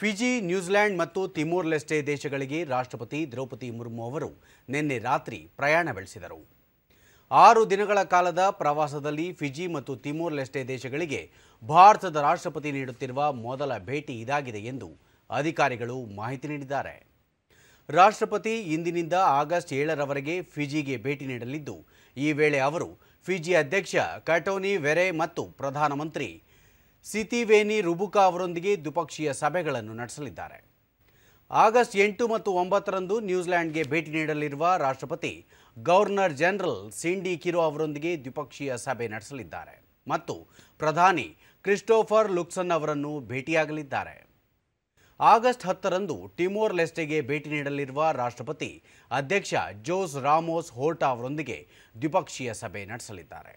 Fiji New Zealand ಮತ್ತು Timor Leste ದೇಶಗಳಿಗೆ ರಾಷ್ಟ್ರಪತಿ ದ್ರೌಪದಿ ಮುರ್ಮು ಅವರು ನಿನ್ನೆ ರಾತ್ರಿ ಪ್ರಯಾಣ ಬೆಳೆಸಿದರು ಆರು ದಿನಗಳ ಕಾಲದ ಪ್ರವಾಸದಲ್ಲಿ ಫಿಜಿ ಮತ್ತು ತಿಮೋರ್ ಲೆಸ್ಟೆ ದೇಶಗಳಿಗೆ ಭಾರತದ ರಾಷ್ಟ್ರಪತಿ ನೀಡುತ್ತಿರುವ ಮೊದಲ ಭೇಟಿ ಇದಾಗಿದೆ ಎಂದು ಅಧಿಕಾರಿಗಳು ಮಾಹಿತಿ ನೀಡಿದ್ದಾರೆ ರಾಷ್ಟ್ರಪತಿ ಇಂದಿನಿಂದ ಆಗಸ್ಟ್ ಏಳರವರೆಗೆ ಫಿಜಿಗೆ ಭೇಟಿ ನೀಡಲಿದ್ದು ಈ ವೇಳೆ ಅವರು ಫಿಜಿ ಅಧ್ಯಕ್ಷ ಕಟೋನಿ ವೆರೆ ಮತ್ತು ಪ್ರಧಾನಮಂತ್ರಿ ಸಿತಿವೇನಿ ರುಬುಕಾ ಅವರೊಂದಿಗೆ ದ್ವಿಪಕ್ಷೀಯ ಸಭೆಗಳನ್ನು ನಡೆಸಲಿದ್ದಾರೆ ಆಗಸ್ಟ್ ಎಂಟು ಮತ್ತು ಒಂಬತ್ತರಂದು ನ್ಯೂಜಿಲೆಂಡ್ಗೆ ಭೇಟಿ ನೀಡಲಿರುವ ರಾಷ್ಟ್ರಪತಿ ಗವರ್ನರ್ ಜನರಲ್ ಸಿಂಡಿ ಕಿರೋ ಅವರೊಂದಿಗೆ ದ್ವಿಪಕ್ಷೀಯ ಸಭೆ ನಡೆಸಲಿದ್ದಾರೆ ಮತ್ತು ಪ್ರಧಾನಿ ಕ್ರಿಸ್ಟೋಫರ್ ಲುಕ್ಸನ್ ಅವರನ್ನು ಭೇಟಿಯಾಗಲಿದ್ದಾರೆ ಆಗಸ್ಟ್ ಹತ್ತರಂದು ಟಿಮೋರ್ ಲೆಸ್ಟೆಗೆ ಭೇಟಿ ನೀಡಲಿರುವ ರಾಷ್ಟ್ರಪತಿ ಅಧ್ಯಕ್ಷ ಜೋಸ್ ರಾಮೋಸ್ ಹೋರ್ಟಾ ಅವರೊಂದಿಗೆ ದ್ವಿಪಕ್ಷೀಯ ಸಭೆ ನಡೆಸಲಿದ್ದಾರೆ